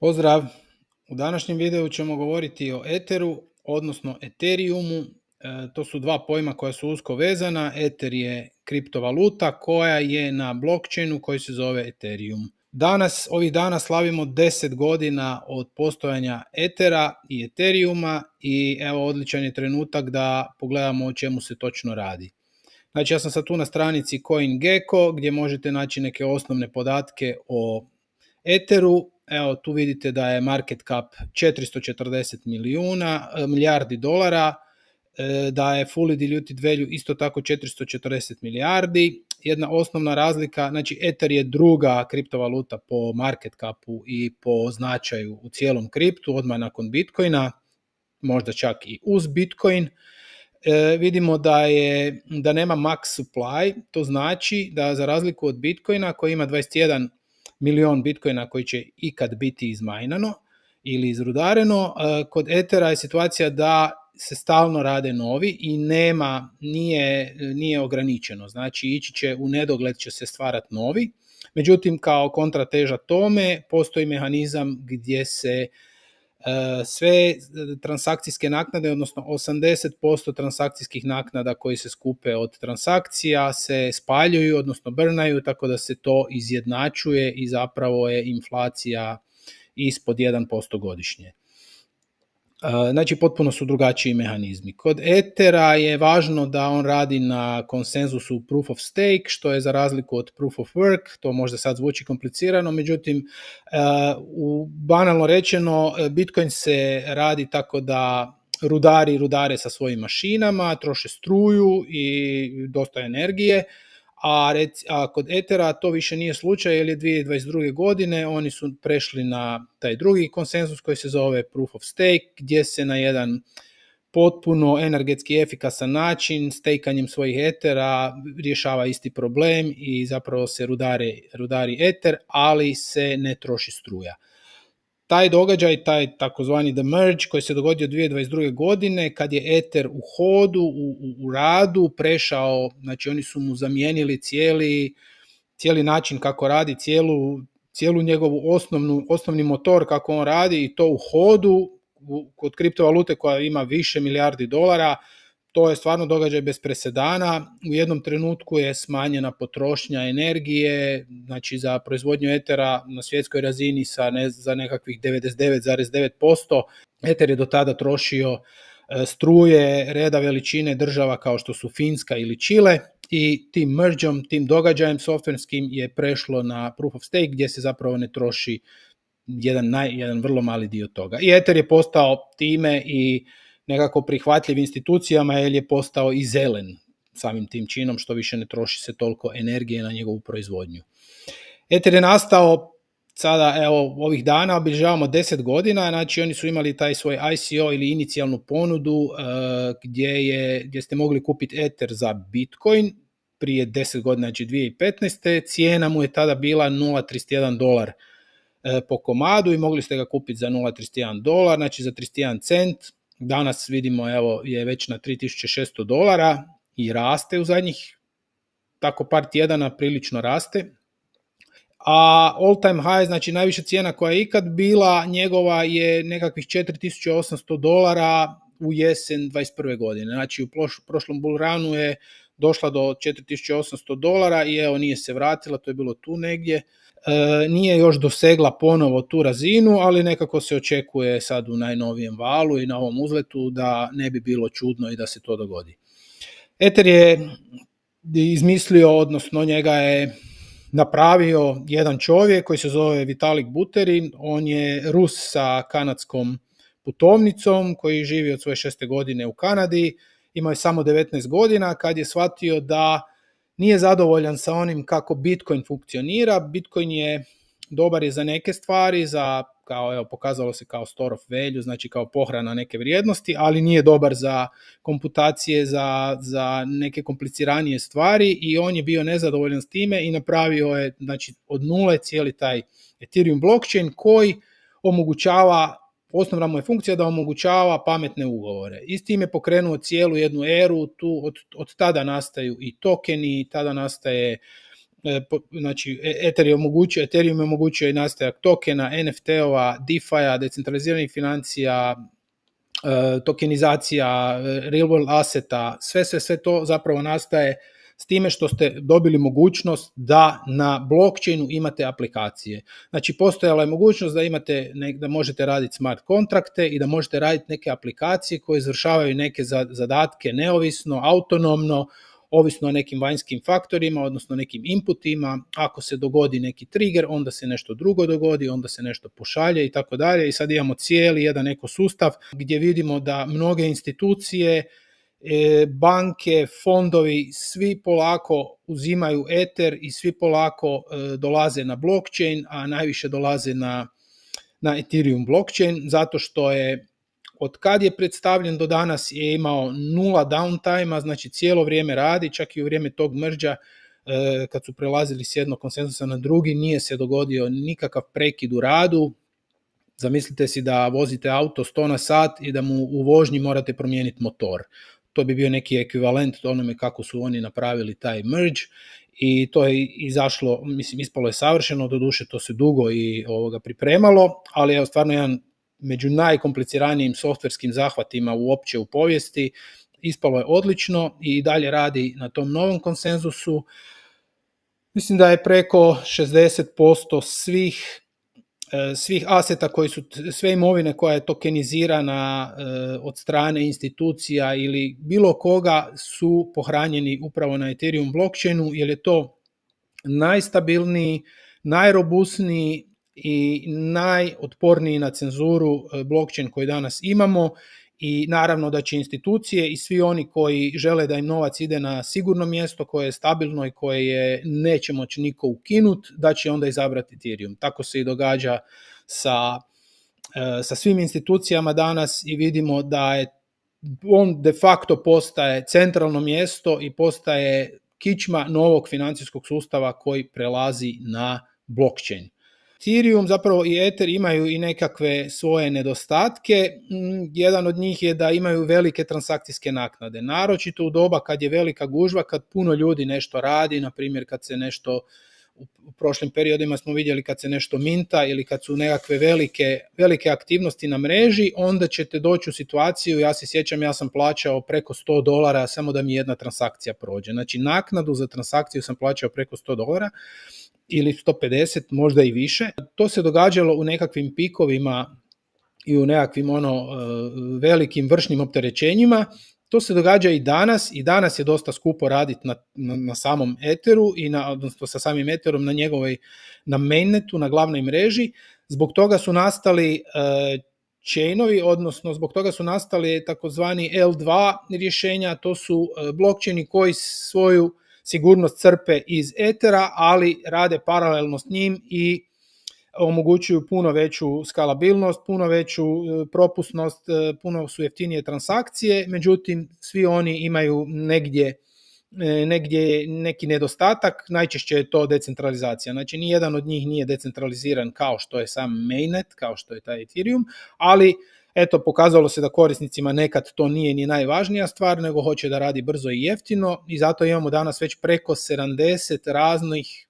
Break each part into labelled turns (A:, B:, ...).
A: Pozdrav! U današnjem videu ćemo govoriti o Etheru, odnosno Ethereumu. E, to su dva pojma koja su usko vezana. Ether je kriptovaluta koja je na blockchainu koji se zove Ethereum. Danas, ovih dana slavimo 10 godina od postojanja Ethera i Ethereuma i evo odličan je trenutak da pogledamo o čemu se točno radi. Znači ja sam sad tu na stranici CoinGecko gdje možete naći neke osnovne podatke o Etheru, Evo, tu vidite da je market cap 440 milijuna, e, milijardi dolara, e, da je fully diluted value isto tako 440 milijardi. Jedna osnovna razlika, znači Ether je druga kriptovaluta po market capu i po značaju u cijelom kriptu, odmah nakon Bitcoina, možda čak i uz Bitcoin. E, vidimo da, je, da nema max supply, to znači da za razliku od Bitcoina koji ima 21 milion bitcoina koji će ikad biti izmajnano ili izrudareno. E, kod Ethera je situacija da se stalno rade novi i nema, nije, nije ograničeno. Znači ići će, u nedogled će se stvarati novi. Međutim, kao kontrateža tome postoji mehanizam gdje se E, sve e, transakcijske naknade, odnosno 80% transakcijskih naknada koji se skupe od transakcija se spaljuju, odnosno brnaju, tako da se to izjednačuje i zapravo je inflacija ispod 1% godišnje. Znači, potpuno su drugačiji mehanizmi. Kod Ethera je važno da on radi na konsenzusu proof of stake, što je za razliku od proof of work, to možda sad zvuči komplicirano, međutim, u, banalno rečeno, Bitcoin se radi tako da rudari rudare sa svojim mašinama, troše struju i dosta energije, a rec, a kod Etera to više nije slučaj jer je 2022. godine oni su prešli na taj drugi konsenzus koji se zove Proof of Stake gdje se na jedan potpuno energetski efikasan način stekanjem svojih etera rješava isti problem i zapravo se rudari, rudari eter, ali se ne troši struja. Taj događaj, taj takozvani The Merge koji se dogodio 2022. godine kad je Ether u hodu, u, u, u radu prešao, znači oni su mu zamijenili cijeli, cijeli način kako radi, cijelu, cijelu njegovu osnovnu, osnovni motor kako on radi i to u hodu kod kriptovalute koja ima više milijardi dolara, to je stvarno događaj bez presedana. U jednom trenutku je smanjena potrošnja energije, znači za proizvodnju etera na svjetskoj razini sa za nekakvih 99,9%. Eter je do tada trošio e, struje reda veličine država kao što su Finska ili Čile i tim mergeom, tim događajem softverskim je prešlo na proof of stake gdje se zapravo ne troši jedan, naj, jedan vrlo mali dio toga. I Ether je postao time i nekako prihvatljiv institucijama jer je postao i zelen samim tim činom što više ne troši se toliko energije na njegovu proizvodnju. Ether je nastao sada evo ovih dana obilježavamo 10 godina, znači oni su imali taj svoj ICO ili inicijalnu ponudu e, gdje, je, gdje ste mogli kupiti Ether za Bitcoin prije 10 godina, znači 2015. Cijena mu je tada bila 0,31 dolar e, po komadu i mogli ste ga kupiti za 0,31 dolar, znači za 31 cent, Danas vidimo, evo, je već na 3600 dolara i raste u zadnjih tako par tjedana prilično raste. A all time high, znači najviša cijena koja je ikad bila, njegova je nekakvih 4800 dolara u jesen 21. godine. Znači u prošlom bull runu je došla do 4800 dolara i evo nije se vratila, to je bilo tu negdje. E, nije još dosegla ponovo tu razinu, ali nekako se očekuje sad u najnovijem valu i na ovom uzletu da ne bi bilo čudno i da se to dogodi. Ether je izmislio, odnosno njega je napravio jedan čovjek koji se zove Vitalik Buterin, on je Rus sa kanadskom putovnicom koji živi od svoje šeste godine u Kanadi, imao je samo 19 godina kad je shvatio da nije zadovoljan sa onim kako Bitcoin funkcionira. Bitcoin je dobar je za neke stvari, za kao evo pokazalo se kao store of value, znači kao pohrana neke vrijednosti, ali nije dobar za komputacije, za, za neke kompliciranije stvari i on je bio nezadovoljan s time i napravio je znači od nule cijeli taj Ethereum blockchain koji omogućava osnovna mu je funkcija da omogućava pametne ugovore. I s tim je pokrenuo cijelu jednu eru, tu od, od tada nastaju i tokeni, tada nastaje e, znači e, Ethereum omogućuje, Ethereum omogućuje i nastajak tokena, NFT-ova, DeFi-a, decentraliziranih financija, e, tokenizacija, real world aseta, sve, sve, sve to zapravo nastaje s time što ste dobili mogućnost da na blockchainu imate aplikacije. Znači postojala je mogućnost da imate da možete raditi smart kontrakte i da možete raditi neke aplikacije koje izvršavaju neke zadatke neovisno, autonomno, ovisno o nekim vanjskim faktorima, odnosno nekim inputima, ako se dogodi neki trigger, onda se nešto drugo dogodi, onda se nešto pošalje i tako dalje i sad imamo cijeli jedan ekosustav gdje vidimo da mnoge institucije E, banke, fondovi, svi polako uzimaju Ether i svi polako e, dolaze na blockchain, a najviše dolaze na, na Ethereum blockchain, zato što je od kad je predstavljen do danas je imao nula downtime, znači cijelo vrijeme radi, čak i u vrijeme tog mrđa e, kad su prelazili s jednog konsenzusa na drugi, nije se dogodio nikakav prekid u radu. Zamislite si da vozite auto 100 na sat i da mu u vožnji morate promijeniti motor to bi bio neki ekvivalent onome kako su oni napravili taj merge i to je izašlo, mislim, ispalo je savršeno, doduše to se dugo i ovoga pripremalo, ali je stvarno jedan među najkompliciranijim softverskim zahvatima uopće u povijesti, ispalo je odlično i dalje radi na tom novom konsenzusu. Mislim da je preko 60% svih E, svih aseta koji su, sve imovine koja je tokenizirana e, od strane institucija ili bilo koga su pohranjeni upravo na Ethereum blockchainu jer je to najstabilniji, najrobusniji i najotporniji na cenzuru e, blockchain koji danas imamo i naravno da će institucije i svi oni koji žele da im novac ide na sigurno mjesto koje je stabilno i koje je neće moći niko ukinut, da će onda izabrati Ethereum. Tako se i događa sa, e, sa svim institucijama danas i vidimo da je on de facto postaje centralno mjesto i postaje kičma novog financijskog sustava koji prelazi na blockchain. Ethereum zapravo i Ether imaju i nekakve svoje nedostatke. Mm, jedan od njih je da imaju velike transakcijske naknade. Naročito u doba kad je velika gužva, kad puno ljudi nešto radi, na primjer kad se nešto u prošlim periodima smo vidjeli kad se nešto minta ili kad su nekakve velike, velike aktivnosti na mreži, onda ćete doći u situaciju, ja se sjećam, ja sam plaćao preko 100 dolara samo da mi jedna transakcija prođe. Znači naknadu za transakciju sam plaćao preko 100 dolara, ili 150, možda i više. To se događalo u nekakvim pikovima i u nekakvim ono e, velikim vršnim opterećenjima. To se događa i danas i danas je dosta skupo raditi na, na, samom Etheru i na, odnosno sa samim Etherom na njegovoj, na mainnetu, na glavnoj mreži. Zbog toga su nastali e, chainovi, odnosno zbog toga su nastali takozvani L2 rješenja, to su e, blockchaini koji svoju sigurnost crpe iz etera, ali rade paralelno s njim i omogućuju puno veću skalabilnost, puno veću e, propusnost, e, puno su jeftinije transakcije, međutim svi oni imaju negdje e, negdje neki nedostatak, najčešće je to decentralizacija. Znači, nijedan od njih nije decentraliziran kao što je sam mainnet, kao što je taj Ethereum, ali eto pokazalo se da korisnicima nekad to nije ni najvažnija stvar, nego hoće da radi brzo i jeftino i zato imamo danas već preko 70 raznih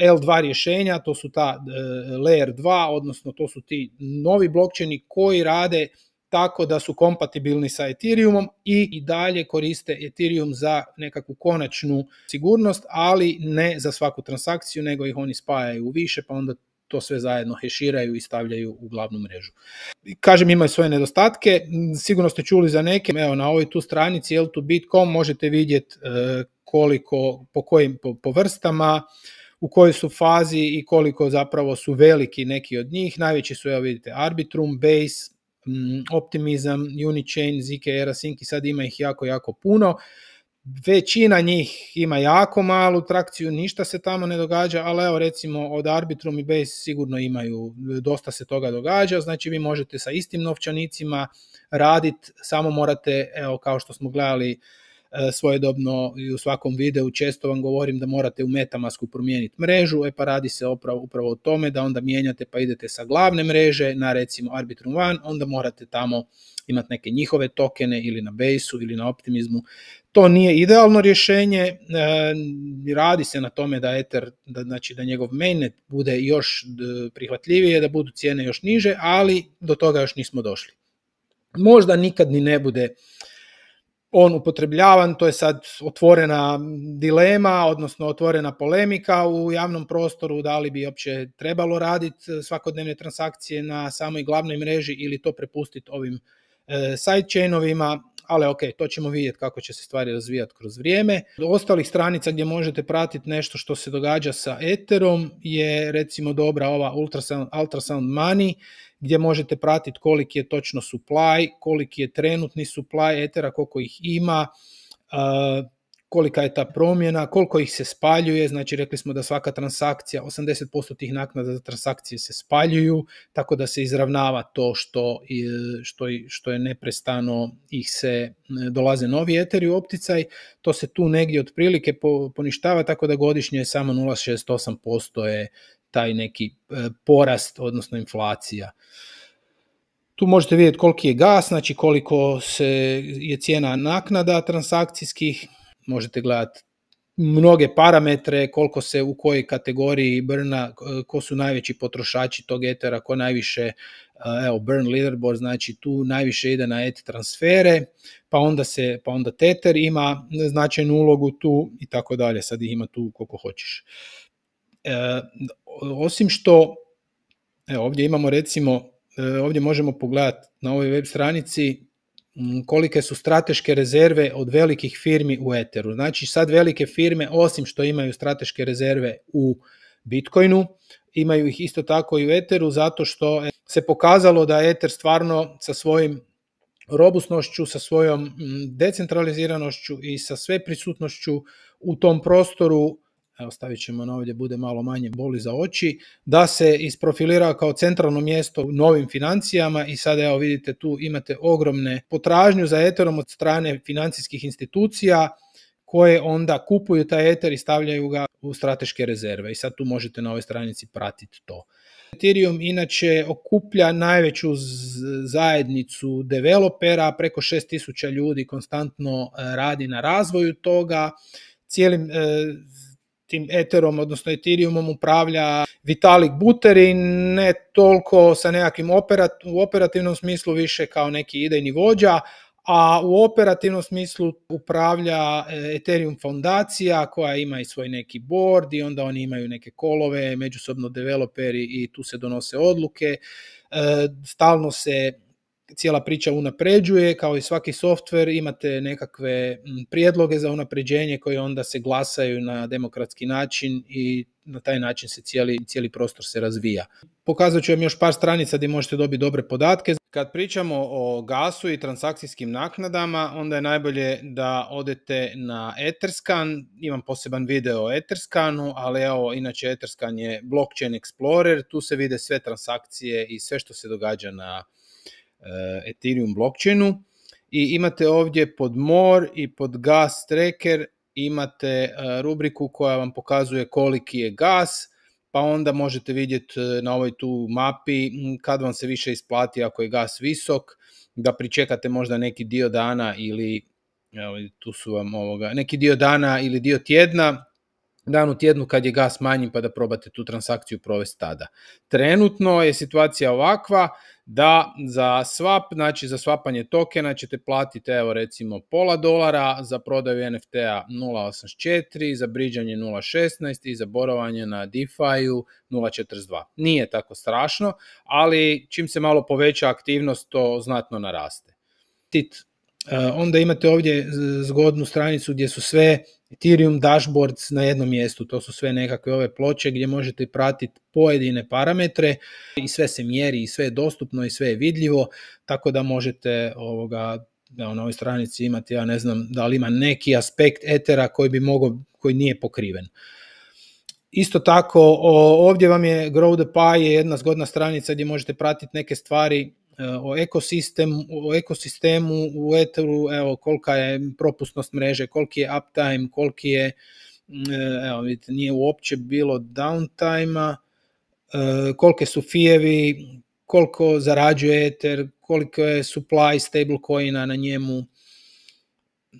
A: eh, L2 rješenja, to su ta eh, Layer 2, odnosno to su ti novi blokčeni koji rade tako da su kompatibilni sa Ethereumom i i dalje koriste Ethereum za nekakvu konačnu sigurnost, ali ne za svaku transakciju, nego ih oni spajaju u više, pa onda to sve zajedno heširaju i stavljaju u glavnu mrežu. Kažem, imaju svoje nedostatke, sigurno ste čuli za neke, evo na ovoj tu stranici L2Bit.com možete vidjeti e, koliko, po kojim, po, vrstama, u kojoj su fazi i koliko zapravo su veliki neki od njih. Najveći su, evo vidite, Arbitrum, Base, mm, Optimism, Unichain, ZK, Erasync i sad ima ih jako, jako puno. Većina njih ima jako malu trakciju, ništa se tamo ne događa, ali evo recimo od Arbitrum i Base sigurno imaju, dosta se toga događa, znači vi možete sa istim novčanicima raditi, samo morate, evo kao što smo gledali E, svojedobno i u svakom videu često vam govorim da morate u Metamasku promijeniti mrežu, e pa radi se upravo, upravo o tome da onda mijenjate pa idete sa glavne mreže na recimo Arbitrum One, onda morate tamo imati neke njihove tokene ili na Baseu ili na Optimizmu. To nije idealno rješenje, e, radi se na tome da Ether, da, znači da njegov mainnet bude još prihvatljivije, da budu cijene još niže, ali do toga još nismo došli. Možda nikad ni ne bude on upotrebljavan, to je sad otvorena dilema, odnosno otvorena polemika u javnom prostoru, da li bi uopće trebalo raditi e, svakodnevne transakcije na samoj glavnoj mreži ili to prepustiti ovim e, sidechainovima, ali ok, to ćemo vidjeti kako će se stvari razvijati kroz vrijeme. Do ostalih stranica gdje možete pratiti nešto što se događa sa Etherom je recimo dobra ova ultrasound Money gdje možete pratiti koliki je točno supply, koliki je trenutni supply etera, koliko ih ima, kolika je ta promjena, koliko ih se spaljuje, znači rekli smo da svaka transakcija, 80% tih naknada za transakcije se spaljuju, tako da se izravnava to što, što, što je neprestano ih se e, dolaze novi eteri u opticaj, to se tu negdje otprilike poništava, tako da godišnje je samo 0,68% je taj neki e, porast, odnosno inflacija. Tu možete vidjeti koliki je gas, znači koliko se je cijena naknada transakcijskih, možete gledati mnoge parametre, koliko se u kojoj kategoriji brna, e, ko su najveći potrošači tog etera, ko najviše, e, evo burn leaderboard, znači tu najviše ide na et transfere, pa onda, se, pa onda teter ima značajnu ulogu tu i tako dalje, sad ih ima tu koliko hoćeš. E, osim što, evo ovdje imamo recimo, e, ovdje možemo pogledati na ovoj web stranici kolike su strateške rezerve od velikih firmi u Eteru. Znači sad velike firme, osim što imaju strateške rezerve u Bitcoinu, imaju ih isto tako i u Eteru zato što e, se pokazalo da Eter stvarno sa svojim robustnošću, sa svojom decentraliziranošću i sa sve prisutnošću u tom prostoru evo stavit ćemo na ovdje, bude malo manje boli za oči, da se isprofilira kao centralno mjesto u novim financijama i sada evo vidite tu imate ogromne potražnju za eterom od strane financijskih institucija, koje onda kupuju taj Ether i stavljaju ga u strateške rezerve. I sad tu možete na ovoj stranici pratiti to. Ethereum inače okuplja najveću zajednicu developera, preko 6000 ljudi konstantno e, radi na razvoju toga. Cijelim e, tim Etherom, odnosno Ethereumom upravlja Vitalik Buterin, ne toliko sa nekakvim u operativnom smislu više kao neki idejni vođa, a u operativnom smislu upravlja e, Ethereum fondacija koja ima i svoj neki board i onda oni imaju neke kolove, međusobno developeri i tu se donose odluke. E, stalno se cijela priča unapređuje, kao i svaki softver imate nekakve prijedloge za unapređenje koje onda se glasaju na demokratski način i na taj način se cijeli, cijeli prostor se razvija. Pokazat ću vam još par stranica gdje možete dobiti dobre podatke. Kad pričamo o gasu i transakcijskim naknadama, onda je najbolje da odete na Etherscan. Imam poseban video o Etherscanu, ali evo, inače Etherscan je blockchain explorer. Tu se vide sve transakcije i sve što se događa na Eh, Ethereum blockchainu i imate ovdje pod more i pod gas tracker imate eh, rubriku koja vam pokazuje koliki je gas, pa onda možete vidjeti eh, na ovoj tu mapi mm, kad vam se više isplati ako je gas visok, da pričekate možda neki dio dana ili tu su vam ovoga, neki dio dana ili dio tjedna dan u tjednu kad je gas manji pa da probate tu transakciju provesti tada. Trenutno je situacija ovakva da za swap, znači za svapanje tokena ćete platiti evo recimo pola dolara, za prodaju NFT-a 0.84, za briđanje 0.16 i za borovanje na DeFi-u 0.42. Nije tako strašno, ali čim se malo poveća aktivnost to znatno naraste. Tit, eh, onda imate ovdje zgodnu stranicu gdje su sve Ethereum dashboards na jednom mjestu, to su sve nekakve ove ploče gdje možete pratiti pojedine parametre i sve se mjeri i sve je dostupno i sve je vidljivo, tako da možete ovoga, evo, na ovoj stranici imati, ja ne znam da li ima neki aspekt etera koji bi mogao, koji nije pokriven. Isto tako, ovdje vam je Grow the Pie jedna zgodna stranica gdje možete pratiti neke stvari o, ekosistem, o ekosistemu u Etheru, evo kolika je propusnost mreže, koliki je uptime, koliki je, mm, e, evo vidite, nije uopće bilo downtime e, kolike su fijevi, koliko zarađuje Ether, koliko je supply stablecoina na njemu,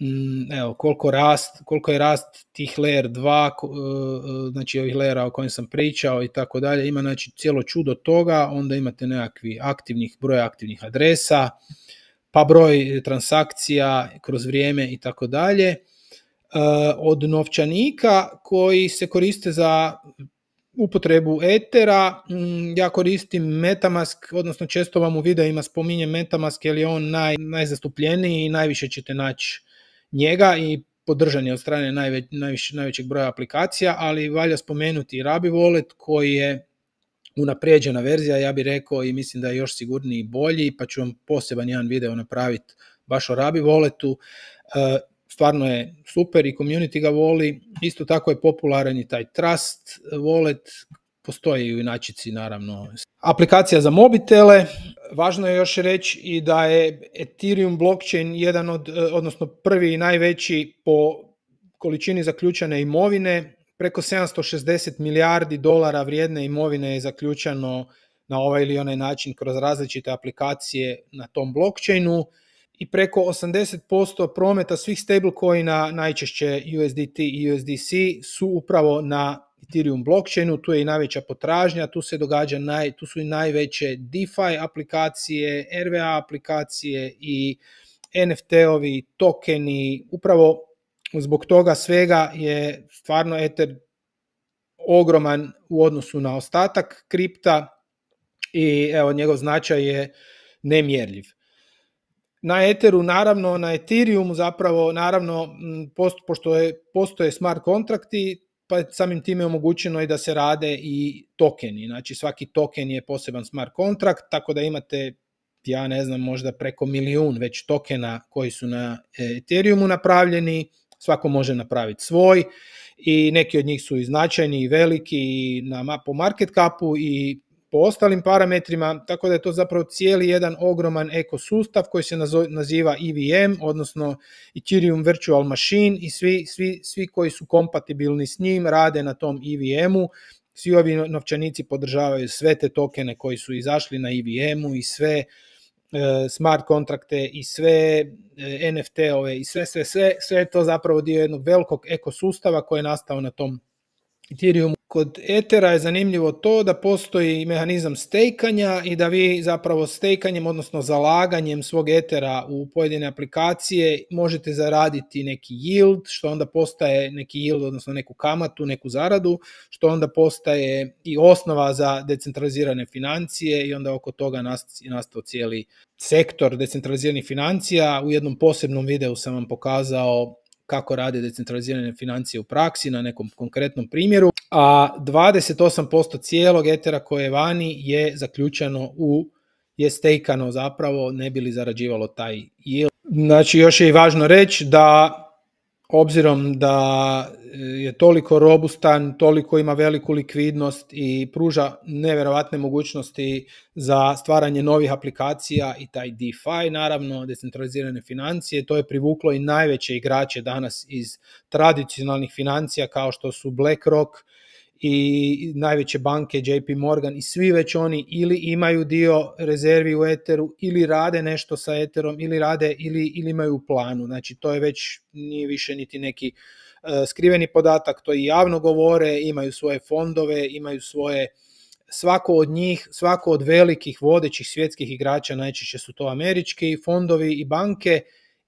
A: Mm, evo, koliko, rast, koliko je rast tih layer 2, e, e, znači ovih layera o kojem sam pričao i tako dalje, ima znači cijelo čudo toga, onda imate nekakvi aktivnih, broj aktivnih adresa, pa broj transakcija kroz vrijeme i tako dalje, e, od novčanika koji se koriste za upotrebu etera, mm, ja koristim Metamask, odnosno često vam u videima spominjem Metamask jer je on naj, najzastupljeniji i najviše ćete naći njega i podržan je od strane najvećeg broja aplikacija, ali valja spomenuti i Rabi Wallet koji je unaprijeđena verzija, ja bih rekao i mislim da je još sigurniji i bolji, pa ću vam poseban jedan video napraviti baš o Rabi Walletu. E, stvarno je super i community ga voli. Isto tako je popularan i taj Trust Wallet postoje i u inačici naravno aplikacija za mobitele. Važno je još reći i da je Ethereum blockchain jedan od, e, odnosno prvi i najveći po količini zaključane imovine. Preko 760 milijardi dolara vrijedne imovine je zaključano na ovaj ili onaj način kroz različite aplikacije na tom blockchainu i preko 80% prometa svih stablecoina, najčešće USDT i USDC, su upravo na Ethereum blockchainu, tu je i najveća potražnja, tu se događa naj, tu su i najveće DeFi aplikacije, RVA aplikacije i NFT-ovi, tokeni, upravo zbog toga svega je stvarno Ether ogroman u odnosu na ostatak kripta i evo njegov značaj je nemjerljiv. Na Etheru, naravno, na Ethereumu zapravo, naravno, pošto je, postoje smart kontrakti, pa samim time omogućeno i da se rade i tokeni. Znači svaki token je poseban smart kontrakt, tako da imate ja ne znam, možda preko milijun već tokena koji su na e, Ethereumu napravljeni, svako može napraviti svoj i neki od njih su i značajni i veliki i na, po market capu i po ostalim parametrima, tako da je to zapravo cijeli jedan ogroman ekosustav koji se naziva EVM, odnosno Ethereum Virtual Machine i svi, svi, svi koji su kompatibilni s njim rade na tom EVM-u, svi ovi novčanici podržavaju sve te tokene koji su izašli na EVM-u i sve e, smart kontrakte i sve e, NFT-ove i sve, sve, sve, sve je to zapravo dio jednog velikog ekosustava koji je nastao na tom Ethereum. Kod Ethera je zanimljivo to da postoji mehanizam stejkanja i da vi zapravo stejkanjem, odnosno zalaganjem svog Ethera u pojedine aplikacije možete zaraditi neki yield, što onda postaje neki yield, odnosno neku kamatu, neku zaradu, što onda postaje i osnova za decentralizirane financije i onda oko toga nastao cijeli sektor decentraliziranih financija. U jednom posebnom videu sam vam pokazao kako rade decentralizirane financije u praksi na nekom konkretnom primjeru, a 28% cijelog etera koje je vani je zaključano u, je stejkano zapravo ne bi li zarađivalo taj yield. Znači još je i važno reći da obzirom da e, je toliko robustan, toliko ima veliku likvidnost i pruža neverovatne mogućnosti za stvaranje novih aplikacija i taj DeFi, naravno, decentralizirane financije, to je privuklo i najveće igrače danas iz tradicionalnih financija kao što su BlackRock, i najveće banke JP Morgan i svi već oni ili imaju dio rezervi u Eteru ili rade nešto sa Eterom ili rade ili, ili imaju planu. Znači to je već nije više niti neki e, skriveni podatak, to i javno govore, imaju svoje fondove, imaju svoje svako od njih, svako od velikih vodećih svjetskih igrača, najčešće su to američki fondovi i banke,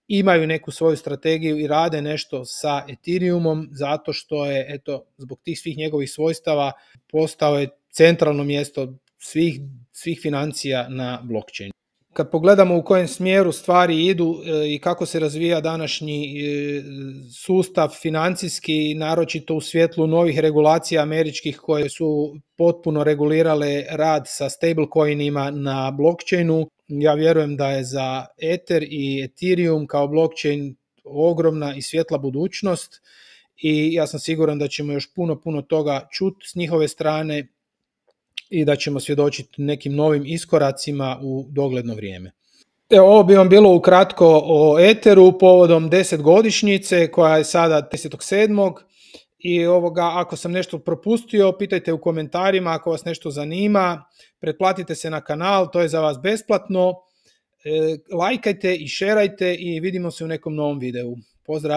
A: imaju neku svoju strategiju i rade nešto sa Ethereumom zato što je eto zbog tih svih njegovih svojstava postao je centralno mjesto svih, svih financija na blockchainu. Kad pogledamo u kojem smjeru stvari idu e, i kako se razvija današnji e, sustav financijski, naročito u svjetlu novih regulacija američkih koje su potpuno regulirale rad sa stablecoinima na blockchainu, ja vjerujem da je za Ether i Ethereum kao blockchain ogromna i svjetla budućnost i ja sam siguran da ćemo još puno, puno toga čuti s njihove strane i da ćemo svjedočiti nekim novim iskoracima u dogledno vrijeme. Evo, ovo bi vam bilo ukratko o Etheru povodom 10 godišnjice koja je sada 10.7. I ovoga, ako sam nešto propustio, pitajte u komentarima ako vas nešto zanima pretplatite se na kanal, to je za vas besplatno, e, lajkajte i šerajte i vidimo se u nekom novom videu. Pozdrav!